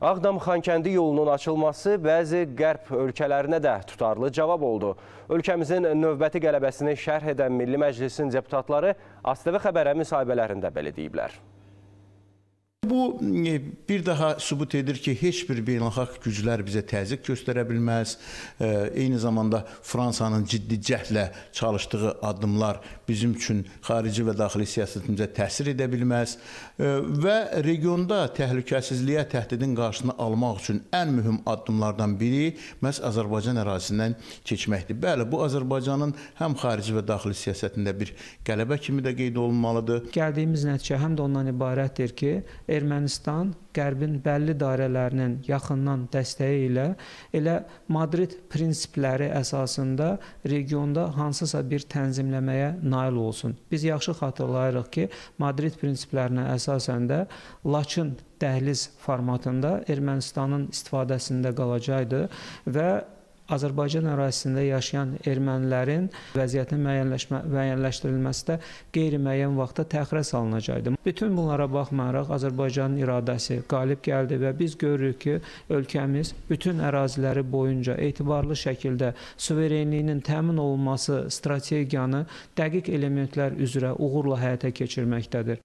Ağdam-Xankəndi yolunun açılması bəzi qərb ölkələrinə də tutarlı cavab oldu. Ölkəmizin növbəti qələbəsini şərh edən Milli Məclisin deputatları ASTV xəbərə müsahibələrində belə deyiblər. Bu e, bir daha sübut edir ki, heç bir beynəlxalq güclər bizə təzyiq göstərə bilməz. E, eyni zamanda Fransanın ciddi cəhdlə çalışdığı addımlar bizim üçün xarici və daxili siyasətimizə təsir edə bilməz e, və regionda təhlükəsizliyə təhdidin qarşısını almaq üçün ən mühüm addımlardan biri məhz Azərbaycan ərazisindən keçməkdir. Bəli, bu Azərbaycanın həm xarici və daxili siyasətində bir qələbə kimi də qeyd olunmalıdır. Gəldiyimiz nəticə həm də ondan ibarətdir ki, Ermənistan Qərbin bəlli dairələrinin yaxından dəstəyi ilə elə Madrid prinsipləri əsasında regionda hansısa bir tənzimləməyə nail olsun. Biz yaxşı xatırlayırıq ki, Madrid prinsiplərinə əsasən də Laçın dəhliz formatında Ermənistanın istifadəsində qalacaqdı və Azərbaycan ərazisində yaşayan ermənilərin vəziyyətinin müəyyənləşmə, müəyyənləşdirilməsi də qeyri-müəyyən vaxta təxirə salınacaqdı. Bütün bunlara baxmayaraq Azərbaycanın iradəsi qalib gəldi və biz görürük ki, ölkəmiz bütün əraziləri boyunca etibarlı şəkildə suverenliyinin təmin olunması strategiyanı dəqiq elementlər üzrə uğurla həyata keçirməkdədir.